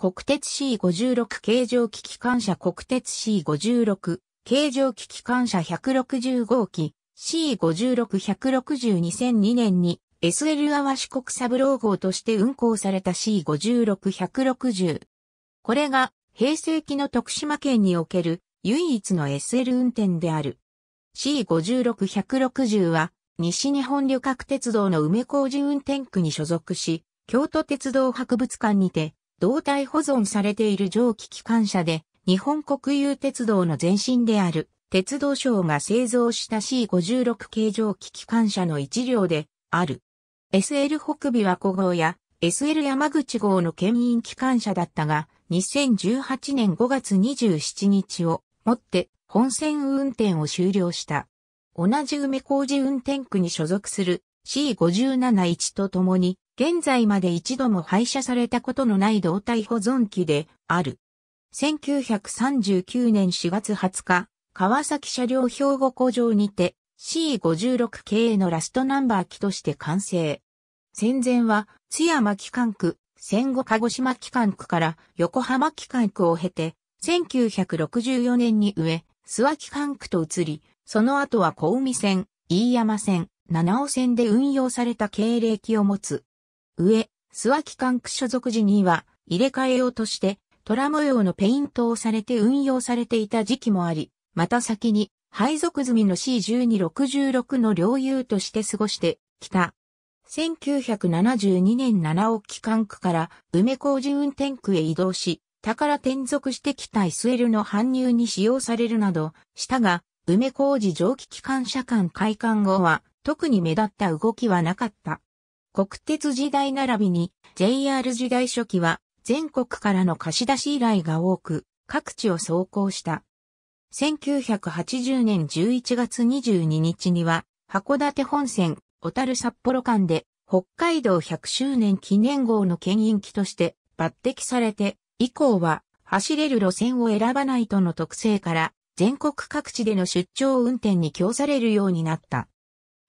国鉄 C56 形状機機関車国鉄 C56 形状機機関車160号機 C56-160-2002 年に SL アワ四国サブロー号として運行された C56-160。これが平成期の徳島県における唯一の SL 運転である。C56-160 は西日本旅客鉄道の梅小路運転区に所属し、京都鉄道博物館にて胴体保存されている蒸気機関車で、日本国有鉄道の前身である、鉄道省が製造した C56 形状機機関車の一両で、ある。SL 北美和子号や SL 山口号の牽引機関車だったが、2018年5月27日をもって本線運転を終了した。同じ梅小路運転区に所属する C571 と共に現在まで一度も廃車されたことのない胴体保存機である。1939年4月20日、川崎車両兵庫工場にて C56 系のラストナンバー機として完成。戦前は津山機関区、戦後鹿児島機関区から横浜機関区を経て、1964年に上、諏訪機関区と移り、その後は小海線、飯山線、七尾線で運用された経歴を持つ。上、諏訪機関区所属時には入れ替え用として虎模様のペイントをされて運用されていた時期もあり、また先に配属済みの C1266 の領有として過ごしてきた。1972年七尾機関区から梅工事運転区へ移動し、宝転属してきた SL の搬入に使用されるなど、したが、梅工事蒸気機関車間開館後は、特に目立った動きはなかった。国鉄時代並びに JR 時代初期は全国からの貸し出し依頼が多く各地を走行した。1980年11月22日には函館本線小樽札幌間で北海道100周年記念号の牽引機として抜擢されて以降は走れる路線を選ばないとの特性から全国各地での出張運転に供されるようになった。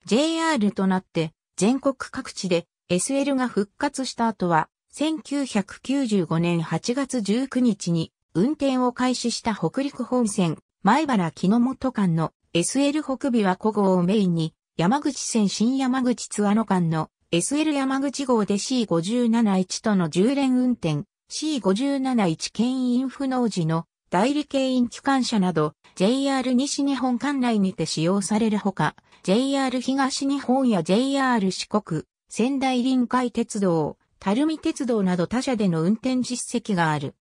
JR となって全国各地で SL が復活した後は、1995年8月19日に運転を開始した北陸本線、前原木の本間の SL 北尾は古号をメインに、山口線新山口津和野間の SL 山口号で C571 との10連運転、C571 牽引不能時の代理経員機関車など JR 西日本管内にて使用されるほか、JR 東日本や JR 四国、仙台臨海鉄道、垂水鉄道など他社での運転実績がある。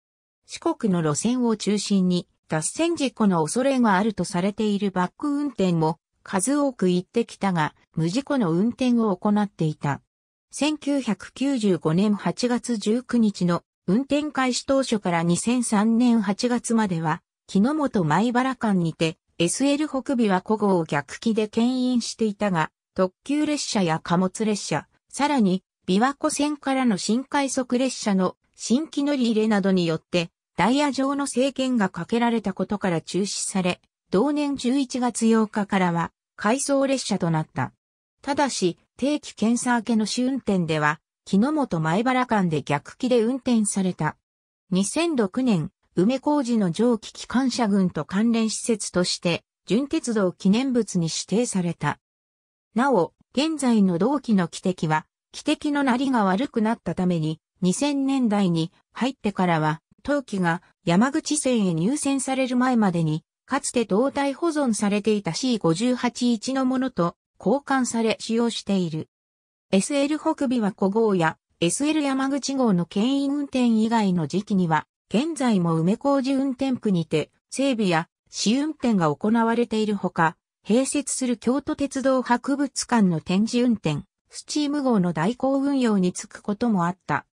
四国の路線を中心に脱線事故の恐れがあるとされているバック運転も数多く行ってきたが、無事故の運転を行っていた。1995年8月19日の運転開始当初から2003年8月までは、木の本舞原間にて、SL 北美は古号を逆機で牽引していたが、特急列車や貨物列車、さらに、琵琶湖線からの新快速列車の新規乗り入れなどによって、ダイヤ上の制限がかけられたことから中止され、同年11月8日からは、回送列車となった。ただし、定期検査明けの試運転では、木の本前原間で逆機で運転された。2006年、梅工事の蒸気機関車群と関連施設として、準鉄道記念物に指定された。なお、現在の同期の汽笛は、汽笛の鳴りが悪くなったために、2000年代に入ってからは、陶器が山口線へ入線される前までに、かつて胴体保存されていた C581 のものと交換され使用している。SL 北尾は小号や SL 山口号の牽引運転以外の時期には、現在も梅小路運転区にて、整備や試運転が行われているほか、併設する京都鉄道博物館の展示運転、スチーム号の代行運用に就くこともあった。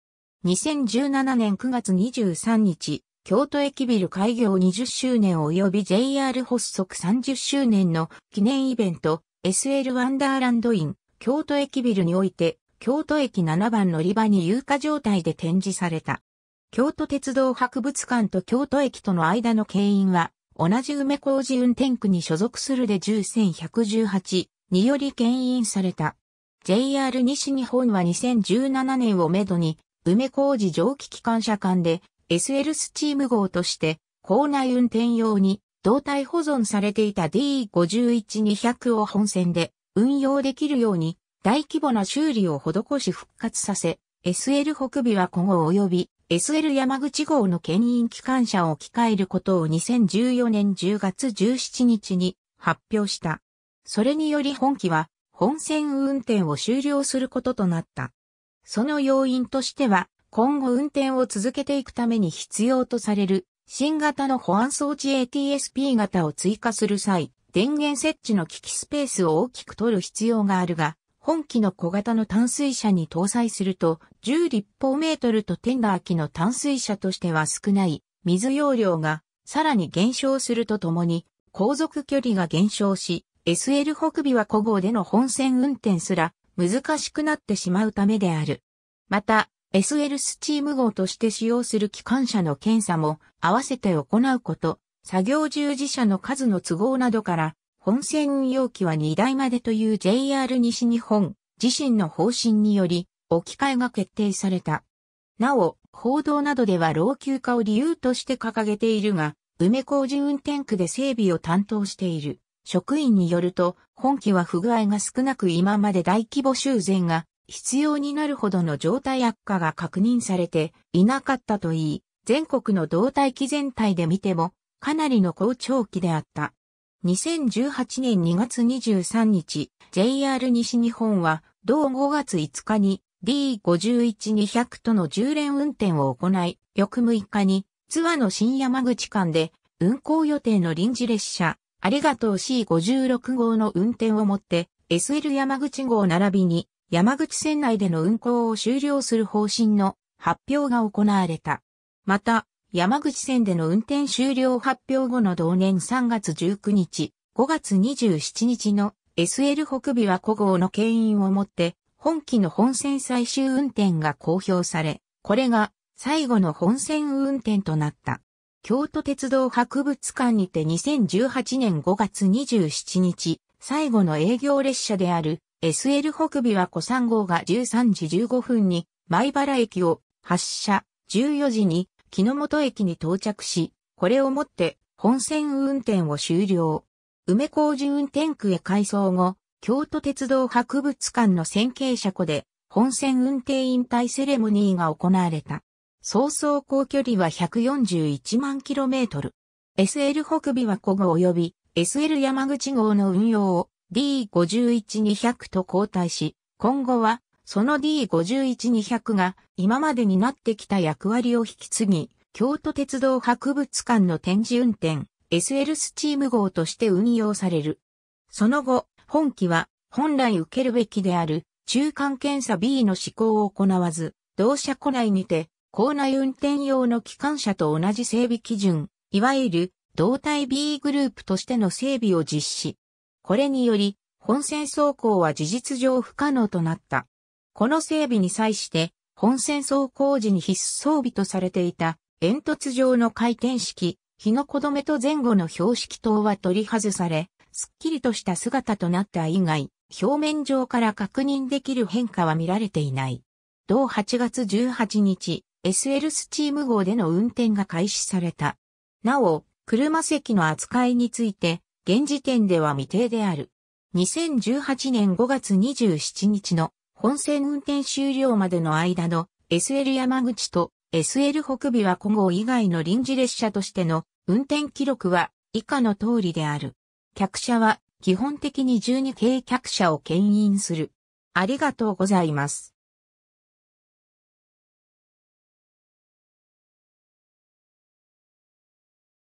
2017年9月23日、京都駅ビル開業20周年及び JR 発足30周年の記念イベント SL ワンダーランドイン京都駅ビルにおいて、京都駅7番乗り場に有価状態で展示された。京都鉄道博物館と京都駅との間の経因は、同じ梅小路運転区に所属するで10118により牽引された。JR 西日本は2017年をめどに、梅小路蒸気機関車間で SL スチーム号として、校内運転用に、胴体保存されていた D51200 を本線で運用できるように大規模な修理を施し復活させ、SL 北美は今後及び SL 山口号の牽引機関車を置き換えることを2014年10月17日に発表した。それにより本機は本線運転を終了することとなった。その要因としては、今後運転を続けていくために必要とされる新型の保安装置 ATSP 型を追加する際、電源設置の機器スペースを大きく取る必要があるが、本機の小型の淡水車に搭載すると、10立方メートルとテンダー機の淡水車としては少ない水容量がさらに減少するとともに、航続距離が減少し、SL 北尾は古号での本線運転すら難しくなってしまうためである。また、SL スチーム号として使用する機関車の検査も合わせて行うこと作業従事者の数の都合などから、本線運用機は2台までという JR 西日本自身の方針により、置き換えが決定された。なお、報道などでは老朽化を理由として掲げているが、梅工事運転区で整備を担当している職員によると、本機は不具合が少なく今まで大規模修繕が必要になるほどの状態悪化が確認されていなかったといい、全国の動態機全体で見てもかなりの好調期であった。2018年2月23日、JR 西日本は、同5月5日に D51-200 との10連運転を行い、翌6日に、津和の新山口間で、運行予定の臨時列車、ありがとう C56 号の運転をもって、SL 山口号並びに、山口線内での運行を終了する方針の発表が行われた。また、山口線での運転終了発表後の同年3月19日、5月27日の SL 北美は古号の牽引をもって、本機の本線最終運転が公表され、これが最後の本線運転となった。京都鉄道博物館にて2018年5月27日、最後の営業列車である SL 北美は古3号が13時15分に米原駅を発車14時に木の本駅に到着し、これをもって本線運転を終了。梅小路運転区へ改装後、京都鉄道博物館の線形車庫で本線運転引退セレモニーが行われた。総走行距離は141万キロメートル。SL 北美は古号及び SL 山口号の運用を D51200 と交代し、今後はその D51200 が今までになってきた役割を引き継ぎ、京都鉄道博物館の展示運転、SL スチーム号として運用される。その後、本機は本来受けるべきである中間検査 B の施行を行わず、同社庫内にて、校内運転用の機関車と同じ整備基準、いわゆる胴体 B グループとしての整備を実施。これにより、本線走行は事実上不可能となった。この整備に際して、本戦争工事に必須装備とされていた、煙突状の回転式、日の子止めと前後の標識等は取り外され、すっきりとした姿となった以外、表面上から確認できる変化は見られていない。同8月18日、SL スチーム号での運転が開始された。なお、車席の扱いについて、現時点では未定である。2018年5月27日の本線運転終了までの間の SL 山口と SL 北尾は古号以外の臨時列車としての運転記録は以下の通りである。客車は基本的に12系客車を牽引する。ありがとうございます。